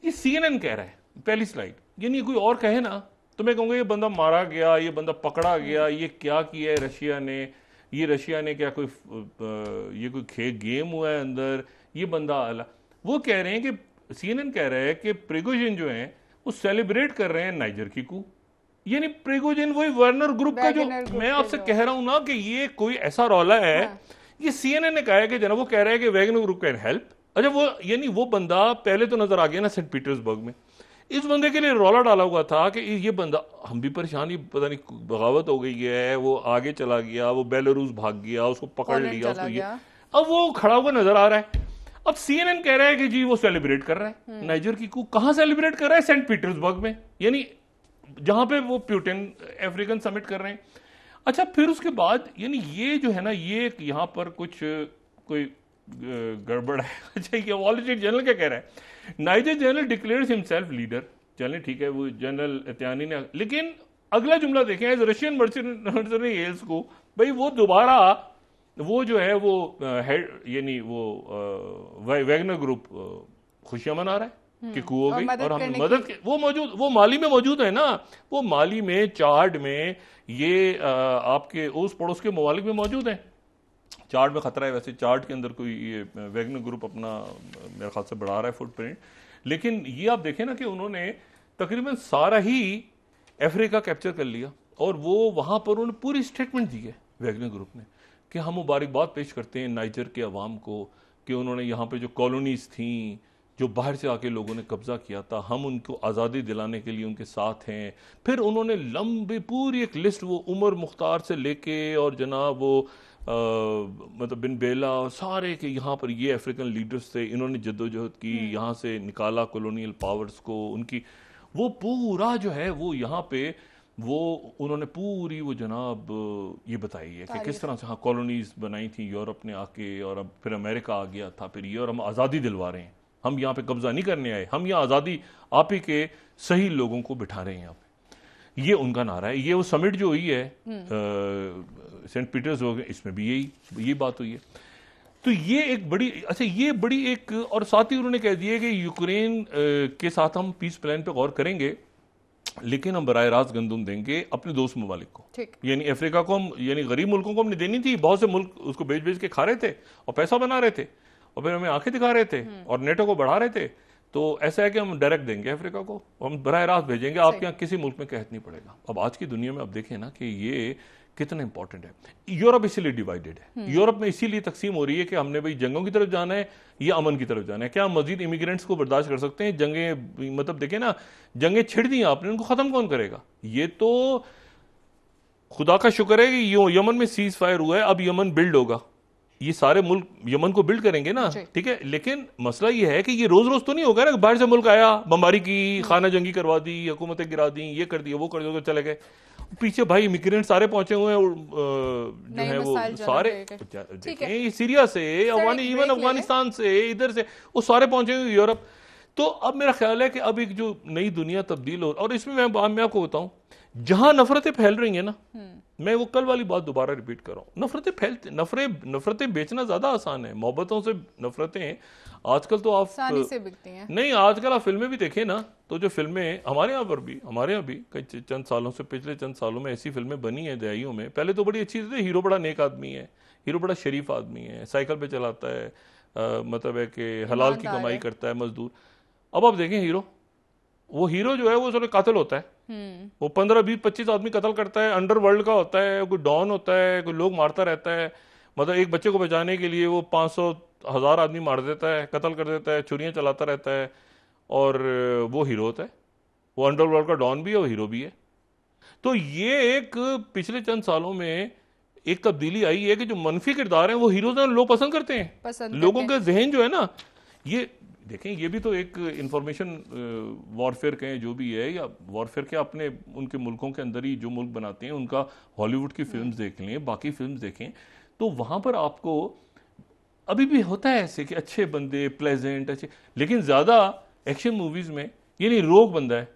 ये सीएनएन कह रहा है पहली स्लाइड यानी कोई और कहे ना तो मैं कहूंगा ये बंदा मारा गया ये बंदा पकड़ा गया ये क्या किया है रशिया ने ये रशिया ने क्या कोई ये कोई खे गेम हुआ है अंदर ये बंदा अला वो कह रहे हैं कि सीएनएन कह रहा है कि प्रिगोजिन जो है वो सेलिब्रेट कर रहे हैं नाइजर की कू यानी प्रिगोजिन वही वर्नर ग्रुप का जो मैं आपसे कह रहा हूं ना कि ये कोई ऐसा रौला है हाँ। ये सीएनएन ने कहा है कि जनाब वो कह रहा है कि वैगन ग्रुप कैन हेल्प अच्छा वो यानी वो बंदा पहले तो नजर आ गया ना सेंट पीटर्सबर्ग में इस बंदे के लिए रोला डाला हुआ था कि ये बंदा हम भी परेशान ही पता नहीं बगावत हो गई है वो आगे चला गया वो बेलारूस भाग गया उसको पकड़ लिया उसको ये अब वो खड़ा हुआ नजर आ रहा है अब सीएनएन कह रहा है कि जी वो सेलिब्रेट कर रहा है नाइजर हम्म। की कू कहाँ सेलिब्रेट कर रहा है सेंट पीटर्सबर्ग में यानी जहां पे वो प्यूटिन अफ्रीकन समिट कर रहे हैं अच्छा फिर उसके बाद यानी ये जो है ना ये यहाँ पर कुछ कोई गड़बड़ है अच्छा ये वॉल स्ट्रीट जनरल क्या कह रहा है Niger general declare himself leader चलें ठीक है वो जनरल एतियानी ने लेकिन अगला जुमला देखें एज रशियन मर्सनरी एल्स को भाई वो दोबारा वो जो है वो हेड यानी वो वैगनर ग्रुप खुशियां मना रहा है हम्म। कि हो गई और हम मदद की। वो मौजूद वो माली में मौजूद है ना वो माली में चार्ट में ये आ, आपके उस पड़ोस के ममालिक में मौजूद है चार्ट में खतरा है वैसे चार्ट के अंदर कोई ये वैगन ग्रुप अपना मेरे ख्याल से बढ़ा रहा है फुटप्रिंट लेकिन ये आप देखें ना कि उन्होंने तकरीबन सारा ही अफ्रीका कैप्चर कर लिया और वो वहाँ पर उन्होंने पूरी स्टेटमेंट दी है वैगन ग्रुप ने कि हम मुबारकबाद पेश करते हैं नाइजर के अवाम को कि उन्होंने यहाँ पर जो कॉलोनीज़ थी जो बाहर से आके लोगों ने कब्ज़ा किया था हम उनको आज़ादी दिलाने के लिए उनके साथ हैं फिर उन्होंने लंबी पूरी एक लिस्ट वो उमर मुख्तार से लेके और जनाब वो आ, मतलब बिन बेला और सारे के यहाँ पर ये अफ्रीकन लीडर्स थे इन्होंने जद्दोजहद की हम्म। यहाँ से निकाला कॉलोनियल पावर्स को उनकी वो पूरा जो है वो यहाँ पे वो उन्होंने पूरी वो जनाब ये बताई है कि किस तरह से हाँ कॉलोनीज बनाई थी यूरोप ने आके और अब फिर अमेरिका आ गया था फिर ये और हम आज़ादी दिलवा रहे हैं हम यहाँ पे कब्जा नहीं करने आए हम यहाँ आज़ादी आप ही के सही लोगों को बिठा रहे हैं यहाँ पे ये उनका नारा है ये वो समिट जो हुई है सेंट हम्म। पीटर्सबर्ग इसमें भी यही ये बात हुई है तो ये एक बड़ी अच्छा ये बड़ी एक और साथ ही उन्होंने कह दिया कि यूक्रेन के साथ हम पीस प्लान पे गौर करेंगे लेकिन हम बर रास्त गंदुम देंगे अपने दोस्त ममालिक को यानी अफ्रीका को हम यानी गरीब मुल्कों को हमने देनी थी बहुत से मुल्क उसको बेच बेच के खा रहे थे और पैसा बना रहे थे और फिर हमें आंखें दिखा रहे थे हम्म। और नेटो को बढ़ा रहे थे तो ऐसा है कि हम डायरेक्ट देंगे अफ्रीका को हम बरह रास्त भेजेंगे आपके यहाँ किसी मुल्क में कहत नहीं पड़ेगा अब आज की दुनिया में आप देखें ना कि ये कितना इंपॉर्टेंट है यूरोप इसीलिए डिवाइडेड है हम्म। यूरोप में इसीलिए तकसीम हो रही है कि हमने भाई जंगों की तरफ जाना है या अमन की तरफ जाना है क्या मजीद इमिग्रेंट्स को बर्दाश्त कर सकते हैं जंगे मतलब देखें ना जंगे छिड़ दी आपने उनको ख़त्म कौन करेगा ये तो खुदा का शुक्र है कि यमन में सीज फायर हुआ है अब यमन बिल्ड होगा ये सारे मुल्क यमन को बिल्ड करेंगे ना ठीक है लेकिन मसला ये है कि ये रोज रोज तो नहीं होगा ना बाहर से मुल्क आया बम्बारी की हम्म। खाना जंगी करवा दी हुकूमतें गिरा दी ये कर दिया वो कर दिया चले गए पीछे भाई इमिग्रेंट सारे पहुंचे हुए हैं जो है वो सारे देखें सीरिया से अफगानी इवन अफगानिस्तान से इधर से वो सारे पहुंचे हुए यूरोप तो अब मेरा ख्याल है कि अब एक जो नई दुनिया तब्दील हो और इसमें मैं मैं आपको बताऊं जहां नफरतें फैल रही हैं ना हम्म। मैं वो कल वाली बात दोबारा रिपीट कर रहा हूँ नफरतें फैलते नफरे नफरतें बेचना ज्यादा आसान है मोहब्बतों से नफरतें आजकल तो आप से बिकती हैं नहीं आजकल आप फिल्में भी देखें ना तो जो फिल्में हमारे यहाँ पर भी हमारे यहाँ भी कई चंद सालों से पिछले चंद सालों में ऐसी फिल्में बनी हैं दयाइयों में पहले तो बड़ी अच्छी थी तो हीरो बड़ा नेक आदमी है हीरो बड़ा शरीफ आदमी है साइकिल पर चलाता है मतलब है कि हलाल की कमाई करता है मजदूर अब आप देखें हीरो वो हीरो जो है वो उसने कातिल होता है हम्म। वो पंद्रह बीस पच्चीस आदमी कत्ल करता है अंडर वर्ल्ड का होता है कोई डॉन होता है कोई लोग मारता रहता है मतलब एक बच्चे को बचाने के लिए वो पाँच सौ हज़ार आदमी मार देता है कत्ल कर देता है छुरियाँ चलाता रहता है और वो हीरो होता है वो अंडर वर्ल्ड का डॉन भी है और हीरो भी है तो ये एक पिछले चंद सालों में एक तब्दीली आई है कि जो मनफी किरदार हैं वो हीरोज हैं लोग पसंद करते हैं पसंद लोगों के जहन जो है ना ये देखें ये भी तो एक इंफॉर्मेशन वॉरफेयर कहें जो भी है या वॉरफेयर के अपने उनके मुल्कों के अंदर ही जो मुल्क बनाते हैं उनका हॉलीवुड की फिल्म्स हम्म। देख लें बाकी फिल्म्स देखें तो वहाँ पर आपको अभी भी होता है ऐसे कि अच्छे बंदे प्लेजेंट अच्छे लेकिन ज़्यादा एक्शन मूवीज़ में ये नहीं रोग बंदा है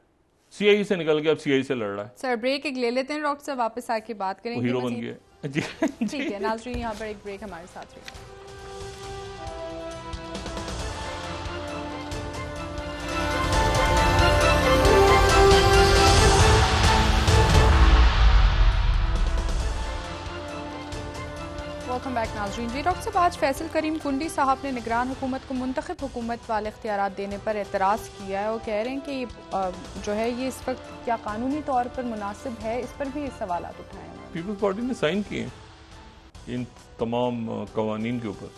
सीआई से निकल के अब सीआई से लड़ रहा है सर ब्रेक एक ले लेते हैं डॉक्टर साहब वापस आके बात करेंगे हीरो बन गया जी ठीक है नाजरीन यहाँ पर एक ब्रेक हमारे साथ रही वेलकम बैक नाजरीन जी डॉक्टर साहब आज फैसल करीम कुंडी साहब ने निगरान हुकूमत को मंतखब हुकूमत वाले अख्तियार देने पर एतराज़ किया है और कह रहे हैं कि जो है ये इस वक्त क्या कानूनी तौर पर मुनासिब है इस पर भी सवाल उठाए हैं पीपल्स पार्टी ने साइन किए इन तमाम कवानीन के ऊपर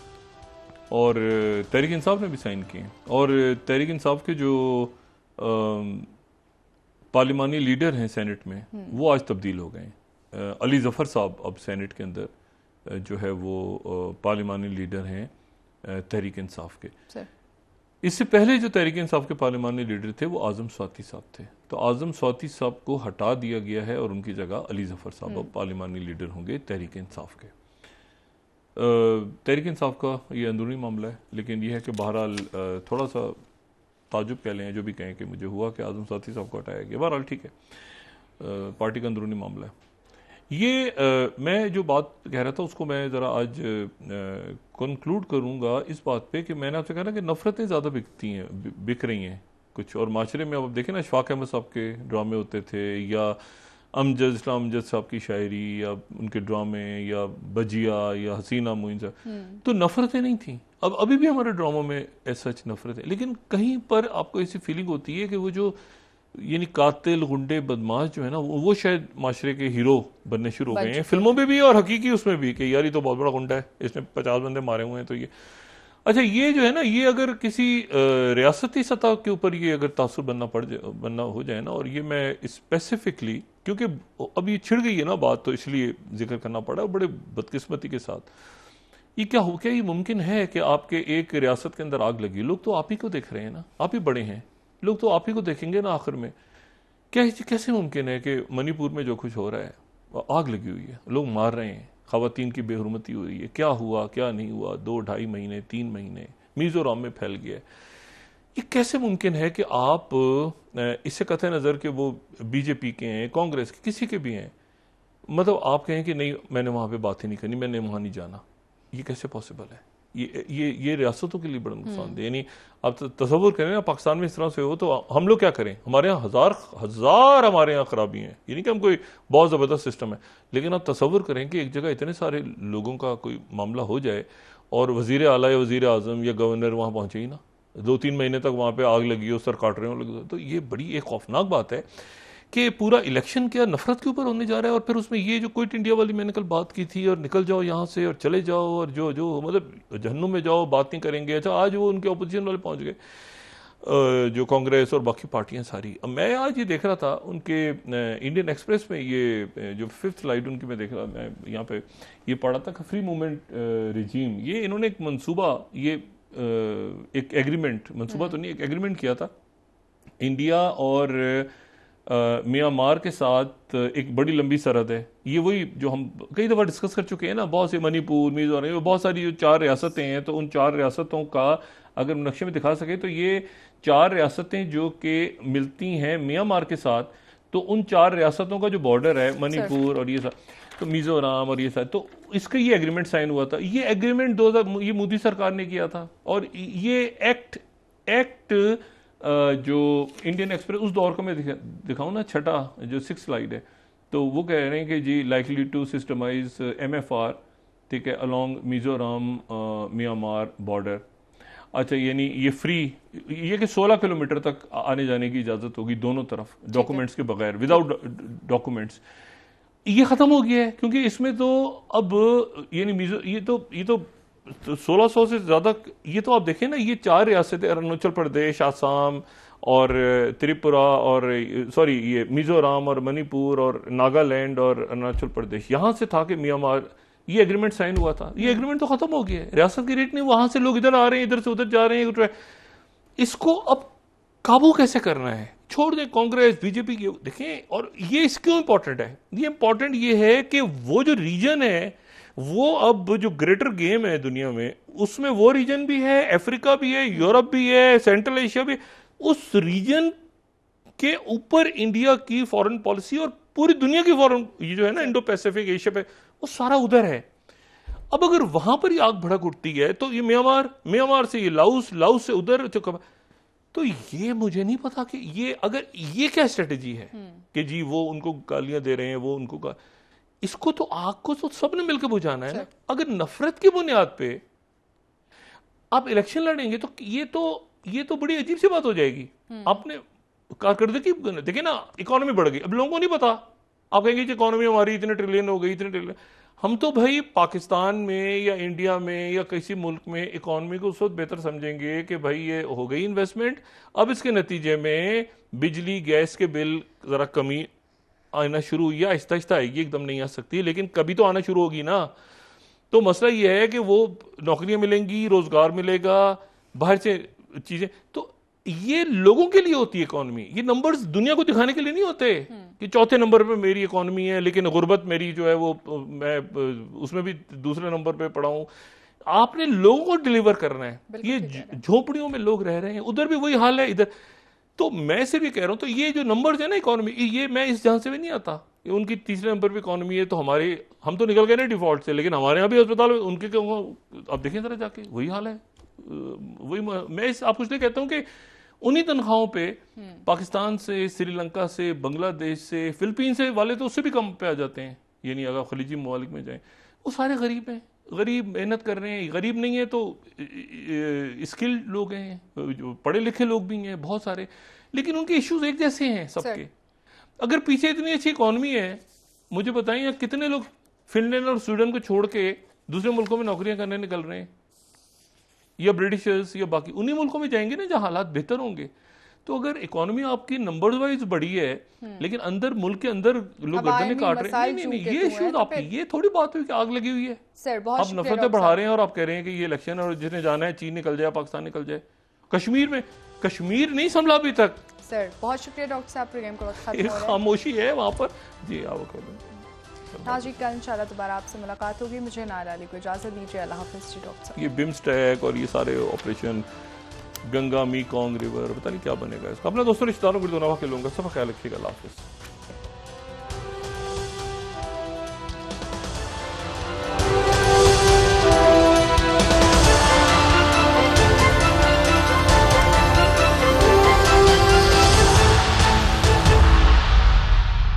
और तहरीक इंसाफ ने भी साइन किए और तहरीक इंसाफ के जो पार्लिमानी लीडर हैं सैनट में हम्म। वो आज तब्दील हो गए हैं अली ज़फ़र साहब अब सैनट के अंदर जो है वो पार्लिमानी लीडर हैं तहरीक इंसाफ के इससे पहले जो तहरीक इंसाफ के पार्लिमानी लीडर थे वो आज़म स्वाति साहब थे तो आज़म स्वाति साहब को हटा दिया गया है और उनकी जगह अली जफ़र साहब हम्म। अब पार्लिमानी लीडर होंगे तहरीक इंसाफ के तहरीक इंसाफ का ये अंदरूनी मामला है लेकिन यह है कि बहरहाल थोड़ा सा ताजुब कह लें जो भी कहें कि मुझे हुआ कि आज़म साथी साहब को हटाया गया बहरहाल ठीक है पार्टी का अंदरूनी मामला है ये आ, मैं जो बात कह रहा था उसको मैं ज़रा आज कंक्लूड करूँगा इस बात पे कि मैंने आपसे कहा ना कि नफ़रतें ज़्यादा बिकती हैं बिक रही हैं कुछ और माशरे में आप देखें ना अशफाक अहमद साहब के ड्रामे होते थे या अमजद इस्लाम अमजद साहब की शायरी या उनके ड्रामे या बजिया या हसीना मोइन साहब हम्म। तो नफ़रतें नहीं थी अब अभी भी हमारे ड्रामों में सच नफ़रत है लेकिन कहीं पर आपको ऐसी फीलिंग होती है कि वो जो यानी कातिल गुंडे बदमाश जो है ना वो, वो शायद माशरे के हीरो बनने शुरू हो गए हैं फिल्मों में भी और हकीकी उसमें भी कि यार ये तो बहुत बड़ा गुंडा है इसने पचास बंदे मारे हुए हैं तो ये अच्छा ये जो है ना ये अगर किसी रियासती सतह के ऊपर ये अगर तासर बनना पड़ जाए बनना हो जाए ना और ये मैं स्पेसिफिकली क्योंकि अब ये छिड़ गई है ना बात तो इसलिए जिक्र करना पड़ा बड़े बदकिस्मती के साथ ये क्या हो क्या ये मुमकिन है कि आपके एक रियासत के अंदर आग लगी लोग तो आप ही को देख रहे हैं ना आप ही बड़े हैं लोग तो आप ही को देखेंगे ना आखिर में क्या कैसे मुमकिन है कि मणिपुर में जो कुछ हो रहा है आग लगी हुई है लोग मार रहे हैं खातन की बेहरमती हो रही है क्या हुआ क्या नहीं हुआ दो ढाई महीने तीन महीने मिजोराम में फैल गया है ये कैसे मुमकिन है कि आप इससे कथ नज़र के वो बीजेपी के हैं कांग्रेस के किसी के भी हैं मतलब आप कहें कि नहीं मैंने वहाँ पे बात ही नहीं करनी मैंने वहाँ नहीं जाना ये कैसे पॉसिबल है ये ये ये रियासतों के लिए बड़ा नुकसान हम्म। दे यानी आप तस्वुर करें ना पाकिस्तान में इस तरह से हो तो हम लोग क्या करें हमारे यहाँ हज़ार हज़ार हमारे यहाँ ख़राबी हैं यानी कि हम कोई बहुत ज़बरदस्त सिस्टम है लेकिन आप तस्वुर करें कि एक जगह इतने सारे लोगों का कोई मामला हो जाए और वजीर अला या वजीर अजम या गवर्नर वहाँ पहुँचे ही ना दो तीन महीने तक वहाँ पर आग लगी हो सर काट रहे हो तो ये बड़ी एक खौफनाक बात है कि पूरा इलेक्शन क्या नफरत के ऊपर होने जा रहा है और फिर उसमें ये जो क्विट इंडिया वाली मैंने कल बात की थी और निकल जाओ यहाँ से और चले जाओ और जो जो मतलब जहन्नुम में जाओ बातें करेंगे अच्छा आज वो उनके अपोजिशन वाले पहुँच गए जो कांग्रेस और बाकी पार्टियां सारी अब मैं आज ये देख रहा था उनके इंडियन एक्सप्रेस में ये जो फिफ्थ लाइट उनकी मैं देख रहा मैं यहाँ पे ये पढ़ा था फ्री मूवमेंट रिजीम ये इन्होंने एक मंसूबा ये एक एग्रीमेंट मंसूबा हम्म। तो नहीं एक एग्रीमेंट किया था इंडिया और म्यांमार के साथ एक बड़ी लंबी सरहद है ये वही जो हम कई दफ़ा डिस्कस कर चुके हैं ना बहुत से मणिपुर मिजोरम बहुत सारी जो चार रियासतें हैं तो उन चार रियासतों का अगर नक्शे में दिखा सकें तो ये चार रियासतें जो कि मिलती हैं म्यांमार के साथ तो उन चार रियासतों का जो बॉर्डर है मणिपुर और ये सब तो मिजोराम और ये सब तो इसका ये एग्रीमेंट साइन हुआ था ये एग्रीमेंट दो ये मोदी सरकार ने किया था और ये एक्ट एक्ट जो इंडियन एक्सप्रेस उस दौर को मैं दिखाऊँ ना छठा जो सिक्स स्लाइड है तो वो कह रहे हैं कि जी likely to systematize M F R ठीक है अलॉन्ग मिजोराम म्यांमार बॉर्डर अच्छा यानी ये फ्री ये कि 16 किलोमीटर तक आने जाने की इजाज़त होगी दोनों तरफ डॉक्यूमेंट्स के बगैर विदाउट डॉक्यूमेंट्स ये ख़त्म हो गया है क्योंकि इसमें तो अब यानी मिजो ये तो ये तो तो सोलह सौ से ज़्यादा ये तो आप देखें ना ये चार रियासतें अरुणाचल प्रदेश आसाम और त्रिपुरा और सॉरी ये मिज़ोरम और मणिपुर और नागालैंड और अरुणाचल प्रदेश यहाँ से था कि म्यांमार ये एग्रीमेंट साइन हुआ था ये एग्रीमेंट तो ख़त्म हो गया है रियासत की रेट नहीं वहाँ से लोग इधर आ रहे हैं इधर से उधर जा रहे हैं इसको अब काबू कैसे करना है छोड़ दें कांग्रेस बीजेपी की देखें और ये इसक्यों इंपॉर्टेंट है ये इंपॉर्टेंट ये है कि वो जो रीजन है वो अब जो ग्रेटर गेम है दुनिया में उसमें वो रीजन भी है अफ्रीका भी है यूरोप भी है सेंट्रल एशिया भी उस रीजन के ऊपर इंडिया की फॉरेन पॉलिसी और पूरी दुनिया की फॉरेन ये जो है ना इंडो पैसिफिक एशिया पे वो सारा उधर है अब अगर वहां पर ही आग भड़क उठती है तो ये म्यांमार म्यांमार से ये लाउस लाउस से उधर तो, तो ये मुझे नहीं पता कि ये अगर ये क्या स्ट्रेटेजी है हम्म। कि जी वो उनको गालियां दे रहे हैं वो उनको इसको तो आग को तो सबने मिलकर बुझाना है ना अगर नफरत की बुनियाद पे आप इलेक्शन लड़ेंगे तो ये तो ये तो बड़ी अजीब सी बात हो जाएगी हम्म। आपने कारकर्दगी देखिए ना इकोनॉमी बढ़ गई अब लोगों को नहीं पता आप कहेंगे कि इकोनॉमी हमारी इतने ट्रिलियन हो गई इतने ट्रिलियन हम तो भाई पाकिस्तान में या इंडिया में या किसी मुल्क में इकोनॉमी को उस वक्त बेहतर समझेंगे कि भाई ये हो गई इन्वेस्टमेंट अब इसके नतीजे में बिजली गैस के बिल ज़रा कमी आना शुरू हुई है आहिस्ता आहिस्ता आएगी एकदम नहीं आ सकती लेकिन कभी तो आना शुरू होगी ना तो मसला यह है कि वो नौकरियाँ मिलेंगी रोज़गार मिलेगा बाहर से चीज़ें तो ये लोगों के लिए होती है इकॉनमी ये नंबर्स दुनिया को दिखाने के लिए नहीं होते हम्म। कि चौथे नंबर पे मेरी इकॉनमी है लेकिन गुर्बत मेरी जो है वो मैं उसमें भी दूसरे नंबर पे पड़ा हूं आपने लोगों को डिलीवर करना है ये झोपड़ियों में लोग रह रहे हैं उधर भी वही हाल है इधर तो मैं से भी कह रहा हूँ तो ये जो नंबर है ना इकोनॉमी ये मैं इस जहाँ से भी नहीं आता ये उनकी तीसरे नंबर पर इकोनॉमी है तो हमारे हम तो निकल गए ना डिफॉल्ट से लेकिन हमारे यहाँ भी अस्पताल में उनके क्यों आप देखें जरा जाके वही हाल है वही मैं इस आप कुछ नहीं कहता हूँ कि उन्हीं तनख्वाहों पे हम्म। पाकिस्तान से श्रीलंका से बांग्लादेश से फिलिपीन से वाले तो उससे भी कम पे आ जाते हैं यानी अगर खलीजी ममालिक में जाएं वो सारे गरीब हैं गरीब मेहनत कर रहे हैं गरीब नहीं है तो स्किल्ड लोग हैं जो पढ़े लिखे लोग भी हैं बहुत सारे लेकिन उनके इश्यूज एक जैसे हैं सबके अगर पीछे इतनी अच्छी इकोनॉमी है मुझे बताइए कितने लोग फिनलैंड और स्वीडन को छोड़ के दूसरे मुल्कों में नौकरियां करने निकल रहे हैं या ब्रिटिशर्स या बाकी उन्हीं मुल्कों में जाएंगे ना जहाँ हालात बेहतर होंगे तो अगर इकोनॉमी आपकी नंबर वाइज बड़ी है हम्म। लेकिन अंदर मुल्क के अंदर लोग गर्दनें काट रहे हैं नहीं, नहीं, नहीं ये इशूज तो आप ये थोड़ी बात हुई कि आग लगी हुई है सर, बहुत आप नफरतें बढ़ा रहे हैं और आप कह रहे हैं कि ये इलेक्शन और जिसने जाना है चीन निकल जाए पाकिस्तान निकल जाए कश्मीर में कश्मीर नहीं संभला अभी तक सर बहुत शुक्रिया डॉक्टर साहब प्रोग्राम का खामोशी है वहाँ पर जी आप हाँ जी कल इंशाल्लाह दोबारा आपसे मुलाकात होगी मुझे नारा अली को इजाज़त दीजिए अल्लाह हाफिज़ जी डॉक्टर साहब ये बिम्स्टेक और ये सारे operation Ganga Mekong river पता नहीं क्या बनेगा इसका अपने दोस्तों रिश्तेदारों को दोनों तो के लूँगा सब ख्याल रखिएगा लाफिज़